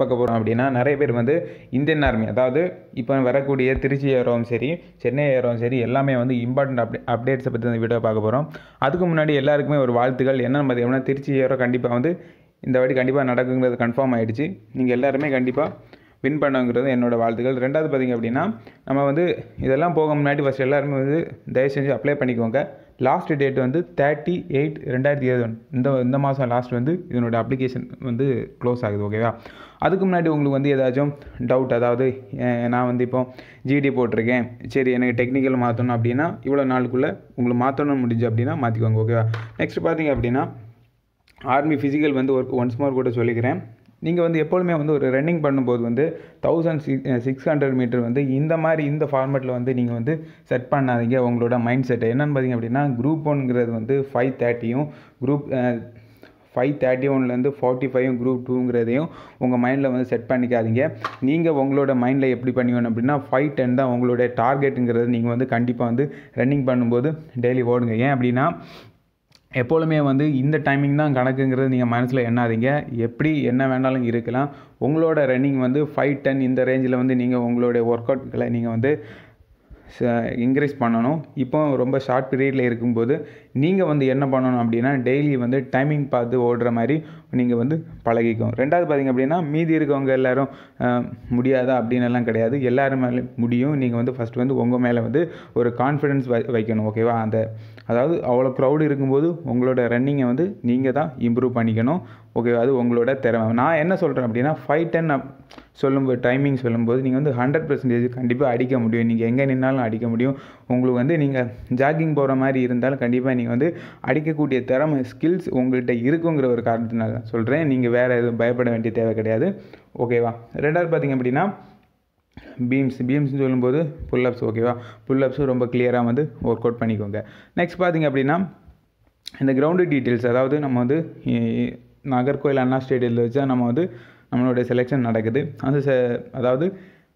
பார்க்க போகிறோம் அப்படின்னா நிறைய பேர் வந்து இந்தியன் ஆர்மி அதாவது இப்போ வரக்கூடிய திருச்சி ஏறவும் சரி சென்னை ஏறவும் சரி எல்லாமே வந்து இம்பார்ட்டண்ட் அப்டே அப்டேட்ஸை பற்றி அந்த வீடியோ பார்க்க போகிறோம் அதுக்கு முன்னாடி எல்லாருக்குமே ஒரு வாழ்த்துக்கள் என்னென்னு பார்த்தீங்கன்னா திருச்சி ஏறோ கண்டிப்பாக வந்து இந்த வாட்டி கண்டிப்பாக நடக்குங்கிறது கன்ஃபார்ம் ஆகிடுச்சு நீங்கள் எல்லாருமே கண்டிப்பாக வின் பண்ணுங்கிறது என்னோடய வாழ்த்துக்கள் ரெண்டாவது பார்த்திங்க அப்படின்னா நம்ம வந்து இதெல்லாம் போக முன்னாடி ஃபஸ்ட் எல்லாருமே வந்து தயவு செஞ்சு அப்ளை பண்ணிக்கோங்க லாஸ்ட் டேட் வந்து தேர்ட்டி எயிட் ரெண்டாயிரத்தி இருபது இந்த இந்த மாதம் லாஸ்ட் வந்து இதனோட அப்ளிகேஷன் வந்து க்ளோஸ் ஆகுது ஓகேவா அதுக்கு முன்னாடி உங்களுக்கு வந்து ஏதாச்சும் டவுட் அதாவது நான் வந்து இப்போ ஜிடி போட்டிருக்கேன் சரி எனக்கு டெக்னிக்கல் மாற்றணும் அப்படின்னா இவ்வளோ நாளுக்குள்ளே உங்களுக்கு மாற்றணும் முடிஞ்சு அப்படின்னா மாற்றிக்கோங்க ஓகேவா நெக்ஸ்ட் பார்த்தீங்க அப்படின்னா ஆர்மி ஃபிசிக்கல் வந்து ஒர்க் ஒன்ஸ் மோர் கூட சொல்லிக்கிறேன் நீங்கள் வந்து எப்பொழுதுமே வந்து ஒரு ரன்னிங் பண்ணும்போது வந்து thousand six six hundred metre வந்து இந்த மாதிரி இந்த ஃபார்மேட்டில் வந்து நீங்கள் வந்து செட் பண்ணாதீங்க உங்களோட மைண்ட் செட்டை என்னென்னு பார்த்தீங்க அப்படின்னா குரூப் ஒன்ங்கிறது வந்து ஃபைவ் தேர்ட்டியும் குரூப் ஃபைவ் தேர்ட்டி ஒன்லேருந்து ஃபார்ட்டி ஃபைவ் குரூப் டூங்கிறதையும் உங்கள் மைண்டில் வந்து செட் பண்ணிக்காதீங்க நீங்கள் உங்களோட மைண்டில் எப்படி பண்ணிக்கணும் அப்படின்னா ஃபைவ் டென் தான் உங்களுடைய டார்கெட்டுங்கிறது நீங்கள் வந்து கண்டிப்பாக வந்து ரன்னிங் பண்ணும்போது டெய்லி ஓடுங்க ஏன் அப்படின்னா எப்போதுமே வந்து இந்த டைமிங் தான் கணக்குங்கிறது நீங்கள் மனசில் எண்ணாதீங்க எப்படி என்ன வேணாலும் இருக்கலாம் உங்களோட ரன்னிங் வந்து ஃபைவ் டென் இந்த ரேஞ்சில் வந்து நீங்கள் உங்களுடைய ஒர்க் அவுட்களை நீங்கள் வந்து இன்க்ரீஸ் பண்ணணும் இப்போ ரொம்ப ஷார்ட் பீரியடில் இருக்கும்போது நீங்கள் வந்து என்ன பண்ணணும் அப்படின்னா டெய்லி வந்து டைமிங் பார்த்து ஓடுற மாதிரி நீங்கள் வந்து பழகிக்கும் ரெண்டாவது பார்த்திங்க அப்படின்னா மீதி இருக்கவங்க எல்லோரும் முடியாதா அப்படின்னு எல்லாம் கிடையாது எல்லோருமே முடியும் நீங்கள் வந்து ஃபஸ்ட்டு வந்து உங்கள் மேலே வந்து ஒரு கான்ஃபிடென்ஸ் வைக்கணும் ஓகேவா அந்த அதாவது அவ்வளோ க்ரௌடு இருக்கும்போது உங்களோட ரன்னிங்கை வந்து நீங்கள் தான் இம்ப்ரூவ் பண்ணிக்கணும் ஓகேவா அது உங்களோட திறமை நான் என்ன சொல்கிறேன் அப்படின்னா ஃபைவ் டென் சொல்லும்போது டைமிங் சொல்லும்போது நீங்கள் வந்து ஹண்ட்ரட் பர்சன்டேஜ் கண்டிப்பாக அடிக்க முடியும் நீங்கள் எங்கே நின்னாலும் அடிக்க முடியும் உங்களுக்கு வந்து நீங்கள் ஜாகிங் போகிற மாதிரி இருந்தாலும் கண்டிப்பாக நீங்கள் வந்து அடிக்கக்கூடிய திறமை ஸ்கில்ஸ் உங்கள்கிட்ட இருக்குங்கிற ஒரு காரணத்தினால தான் சொல்கிறேன் நீங்கள் வேறு எதுவும் பயப்பட வேண்டிய தேவை கிடையாது ஓகேவா ரெண்டாவது பார்த்திங்க அப்படின்னா பீம்ஸ் பீம்ஸ்னு சொல்லும்போது புல்லப்ஸ் ஓகேவா புல்லப்ஸும் ரொம்ப கிளியராக வந்து ஒர்க் அவுட் பண்ணிக்கோங்க நெக்ஸ்ட் பார்த்திங்க அப்படின்னா இந்த கிரவுண்டு டீட்டெயில்ஸ் அதாவது நம்ம வந்து நாகர்கோயில் அண்ணா ஸ்டேடியத்தில் வச்சு தான் நம்ம வந்து நம்மளுடைய செலெக்ஷன் நடக்குது அந்த செ அதாவது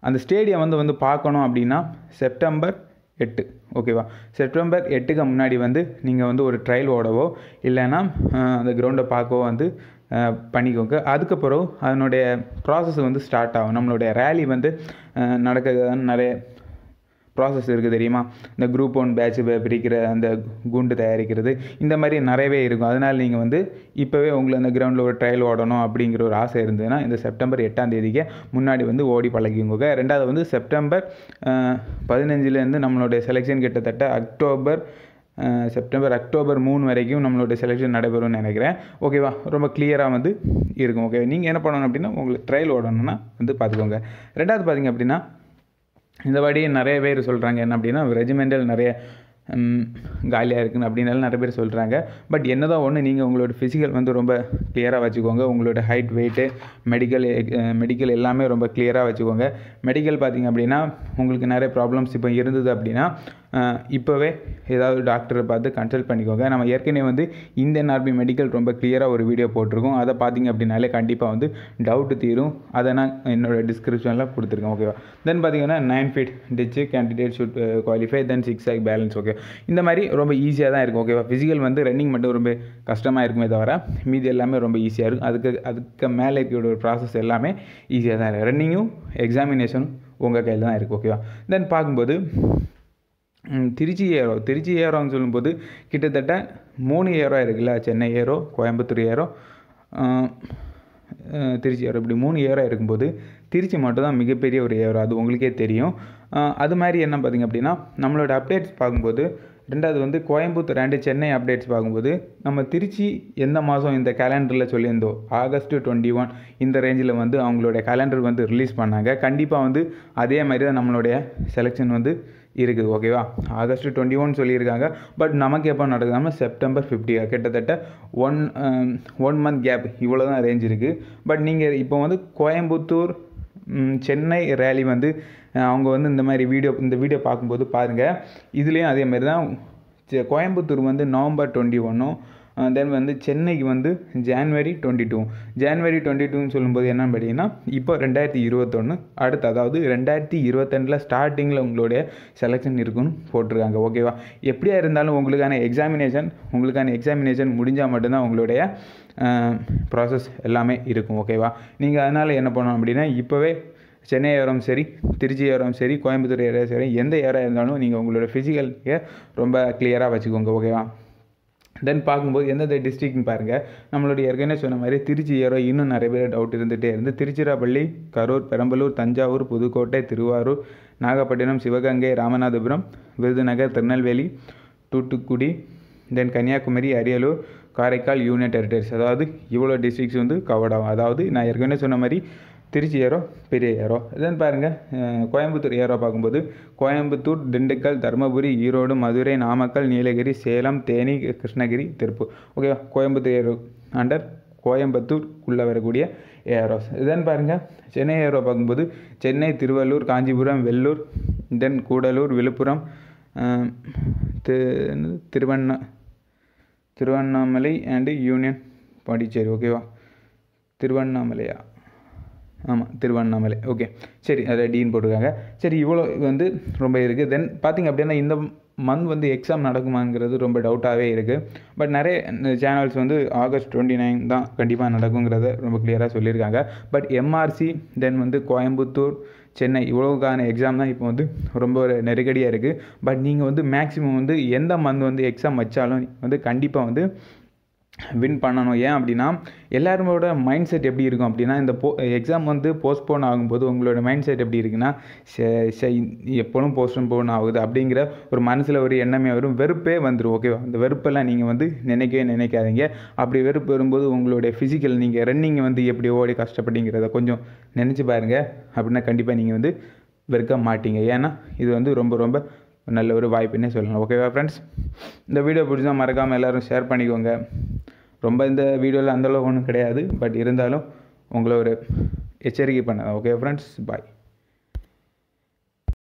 அந்த ஸ்டேடியம் வந்து வந்து பார்க்கணும் அப்படின்னா செப்டம்பர் எட்டு ஓகேவா செப்டம்பர் எட்டுக்கு முன்னாடி வந்து நீங்கள் வந்து ஒரு ட்ரையல் ஓடவோ இல்லைன்னா அந்த கிரவுண்டை பார்க்கவோ வந்து பண்ணிக்கோங்க அதுக்கப்புறம் அதனுடைய ப்ராசஸ் வந்து ஸ்டார்ட் ஆகும் நம்மளுடைய ரேலி வந்து நடக்கிறது நிறைய ப்ராசஸ் இருக்குது தெரியுமா இந்த குரூப் ஒன் பேட்ச் பிரிக்கிற அந்த குண்டு தயாரிக்கிறது இந்த மாதிரி நிறையவே இருக்கும் அதனால் நீங்கள் வந்து இப்போவே உங்களை அந்த கிரவுண்டில் ஒரு ட்ரையல் ஓடணும் அப்படிங்கிற ஒரு ஆசை இருந்ததுன்னா இந்த செப்டம்பர் எட்டாம் தேதிக்கு முன்னாடி வந்து ஓடி பழகிங்க ரெண்டாவது வந்து செப்டம்பர் பதினஞ்சுலேருந்து நம்மளுடைய செலெக்ஷன் கிட்டத்தட்ட அக்டோபர் செப்டம்பர் அக்டோபர் மூணு வரைக்கும் நம்மளோட செலெக்ஷன் நடைபெறும்னு நினைக்கிறேன் ஓகேவா ரொம்ப கிளியராக வந்து இருக்கும் ஓகே நீங்கள் என்ன பண்ணணும் அப்படின்னா உங்களுக்கு ட்ரையல் ஓடணும்னா வந்து பார்த்துக்கோங்க ரெண்டாவது பார்த்திங்க அப்படின்னா இந்த வாடி நிறைய பேர் சொல்கிறாங்க என்ன அப்படின்னா ரெஜிமெண்டல் நிறைய காலியாக இருக்குன்னு அப்படின்னாலும் நிறைய பேர் சொல்கிறாங்க பட் என்ன தான் ஒன்று நீங்கள் உங்களோட ஃபிசிக்கல் வந்து ரொம்ப கிளியராக வச்சுக்கோங்க உங்களோட ஹைட் வெயிட்டு மெடிக்கல் மெடிக்கல் எல்லாமே ரொம்ப கிளியராக வச்சுக்கோங்க மெடிக்கல் பார்த்திங்க அப்படின்னா உங்களுக்கு நிறைய ப்ராப்ளம்ஸ் இப்போ இருந்தது அப்படின்னா இப்போவே ஏதாவது டாக்டரை பார்த்து கன்சல்ட் பண்ணிக்கோங்க நம்ம ஏற்கனவே வந்து இந்தியன் ஆர்மி மெடிக்கல் ரொம்ப கிளியராக ஒரு வீடியோ போட்டிருக்கோம் அதை பார்த்தீங்க அப்படின்னாலே கண்டிப்பாக வந்து டவுட்டு தீரும் அதை நான் என்னோடய டிஸ்கிரிப்ஷனில் கொடுத்துருக்கேன் ஓகேவா தென் பார்த்தீங்கன்னா nine feet ditch candidate should qualify then six ஆக் பேலன்ஸ் ஓகே இந்த மாதிரி ரொம்ப ஈஸியாக தான் இருக்கும் ஓகேவா ஃபிசிக்கல் வந்து ரன்னிங் மட்டும் ரொம்ப கஷ்டமாக இருக்குமே தவிர மீதி எல்லாமே ரொம்ப ஈஸியாக இருக்கும் அதுக்கு அதுக்கு மேலே இருக்கிற ஒரு ப்ராசஸ் எல்லாமே ஈஸியாக தான் இருக்கும் ரன்னிங்கும் எக்ஸாமினேஷனும் உங்கள் கையில் தான் இருக்குது ஓகேவா தென் பார்க்கும்போது திருச்சி ஏரோ திருச்சி ஏரோன்னு சொல்லும்போது கிட்டத்தட்ட மூணு ஏரோ இருக்குல்ல Chennai ARO Coimbatore ARO Tiruchi ARO இப்படி மூணு ஏரோ இருக்கும்போது திருச்சி மட்டும் தான் மிகப்பெரிய ஒரு ஏரோ அது உங்களுக்கே தெரியும் அது மாதிரி என்ன பார்த்திங்க அப்படின்னா நம்மளோட அப்டேட்ஸ் பார்க்கும்போது ரெண்டாவது வந்து கோயம்புத்தூர் அண்டு சென்னை அப்டேட்ஸ் பார்க்கும்போது நம்ம திருச்சி எந்த மாதம் இந்த கேலண்டரில் சொல்லியிருந்தோம் ஆகஸ்ட் டுவெண்ட்டி ஒன் இந்த ரேஞ்சில் வந்து அவங்களுடைய கேலண்டர் வந்து ரிலீஸ் பண்ணாங்க கண்டிப்பாக வந்து அதே மாதிரி தான் நம்மளுடைய செலெக்ஷன் வந்து இருக்குது ஓகேவா ஆகஸ்ட் டுவெண்ட்டி ஒன் சொல்லியிருக்காங்க பட் நமக்கு எப்போ நடக்காமல் செப்டம்பர் ஃபிஃப்டியா கிட்டத்தட்ட one one um, month gap இவ்வளோ தான் ரேஞ்ச் இருக்குது பட் நீங்கள் இப்போ வந்து கோயம்புத்தூர் சென்னை ரேலி வந்து அவங்க வந்து இந்த மாதிரி வீடியோ இந்த வீடியோ பார்க்கும்போது பாருங்கள் இதுலேயும் அதே மாதிரி தான் கோயம்புத்தூர் வந்து நவம்பர் டுவெண்ட்டி ஒன்றும் தென் வந்து சென்னைக்கு வந்து January twenty two January twenty டூன்னு சொல்லும்போது என்னன்னு பார்த்தீங்கன்னா இப்போ ரெண்டாயிரத்தி இருபத்தொன்று அடுத்து அதாவது ரெண்டாயிரத்தி இருபத்தெண்டில் ஸ்டார்டிங்கில் உங்களுடைய செலெக்ஷன் இருக்குன்னு போட்டிருக்காங்க ஓகேவா எப்படியா இருந்தாலும் உங்களுக்கான எக்ஸாமினேஷன் உங்களுக்கான எக்ஸாமினேஷன் முடிஞ்சால் மட்டும்தான் உங்களுடைய ப்ராசஸ் எல்லாமே இருக்கும் ஓகேவா நீங்கள் அதனால் என்ன பண்ணணும் அப்படின்னா இப்போவே சென்னை ஏரம் சரி திருச்சி ஏரம் சரி கோயம்புத்தூர் ஏரியா சரி எந்த ஏரியா இருந்தாலும் நீங்கள் உங்களோட ஃபிசிக்கல் ரொம்ப கிளியராக வச்சுக்கோங்க ஓகேவா தென் பார்க்கும்போது எந்தெந்த டிஸ்ட்ரிக்ட்னு பாருங்கள் நம்மளுடைய ஏற்கனவே சொன்ன மாதிரி திருச்சி ஏறோ இன்னும் நிறைய பேர் டவுட் இருந்துகிட்டே இருந்து Tiruchirappalli Karur Perambalur Thanjavur Pudukkottai Tiruvarur Nagapattinam Sivaganga Ramanathapuram Virudhunagar Tirunelveli Thoothukudi then Kanniyakumari Ariyalur Karaikal union territories அதாவது இவ்வளோ டிஸ்ட்ரிக்ஸ் வந்து கவர்ட் ஆகும் அதாவது நான் ஏற்கனவே சொன்ன மாதிரி திருச்சி ஏரோ பெரிய ஏரோ இதுன்னு பாருங்கள் கோயம்புத்தூர் ஏரோ பார்க்கும்போது கோயம்புத்தூர் திண்டுக்கல் தருமபுரி ஈரோடு மதுரை நாமக்கல் நீலகிரி சேலம் தேனி கிருஷ்ணகிரி திருப்பூர் ஓகேவா கோயம்புத்தூர் ஏரோ அண்டர் கோயம்புத்தூர் உள்ளே வரக்கூடிய ஏரோஸ் இதுன்னு பாருங்கள் சென்னை ஏரோ பார்க்கும்போது சென்னை திருவள்ளூர் காஞ்சிபுரம் வெள்ளூர் தென் கூடலூர் விழுப்புரம் திருவண்ணா திருவண்ணாமலை அண்டு யூனியன் பாண்டிச்சேரி ஓகேவா திருவண்ணாமலையா ஆமாம் திருவண்ணாமலை ஓகே சரி அதை டீன் போட்டிருக்காங்க சரி இவ்வளோ வந்து ரொம்ப இருக்குது தென் பார்த்திங்க அப்படின்னா இந்த மந்த் வந்து எக்ஸாம் நடக்குமாங்கிறது ரொம்ப டவுட்டாகவே இருக்குது பட் நிறைய சேனல்ஸ் வந்து ஆகஸ்ட் டுவெண்ட்டி நைன் தான் கண்டிப்பாக நடக்குங்கிறத ரொம்ப கிளியராக சொல்லியிருக்காங்க பட் எம்ஆர்சி தென் வந்து கோயம்புத்தூர் சென்னை இவ்வளோக்கான எக்ஸாம் தான் இப்போ வந்து ரொம்ப ஒரு நெருக்கடியாக இருக்குது பட் நீங்கள் வந்து மேக்ஸிமம் வந்து எந்த மந்த் வந்து எக்ஸாம் வச்சாலும் வந்து கண்டிப்பாக வந்து வின் பண்ணணும் ஏன் அப்படின்னா எல்லாருமோட மைண்ட் செட் எப்படி இருக்கும் அப்படின்னா இந்த போ எக்ஸாம் வந்து போஸ்ட்போன் ஆகும்போது உங்களோட மைண்ட் செட் எப்படி இருக்குன்னா எப்போதும் போஸ்ட்போன் போன் ஆகுது அப்படிங்கிற ஒரு மனசில் ஒரு எண்ணமே வரும் வெறுப்பே வந்துடும் ஓகேவா அந்த வெறுப்பெல்லாம் நீங்கள் வந்து நினைக்கவே நினைக்காதீங்க அப்படி வெறுப்பு வரும்போது உங்களுடைய ஃபிசிக்கல் நீங்கள் ரன்னிங் வந்து எப்படி ஓடி கஷ்டப்படுங்கிறத கொஞ்சம் நினச்சி பாருங்கள் அப்படின்னா கண்டிப்பாக நீங்கள் வந்து வெறுக்க மாட்டீங்க ஏன்னா இது வந்து ரொம்ப ரொம்ப நல்ல ஒரு வாய்ப்புன்னே சொல்லலாம் ஓகேவா ஃப்ரெண்ட்ஸ் இந்த வீடியோ பிடிச்சா மறக்காமல் எல்லோரும் ஷேர் பண்ணிக்கோங்க ரொம்ப இந்த வீடியோவில் அந்தளவு ஒன்றும் கிடையாது பட் இருந்தாலும் உங்களை ஒரு எச்சரிக்கை பண்ண ஓகே ஃப்ரெண்ட்ஸ் பாய்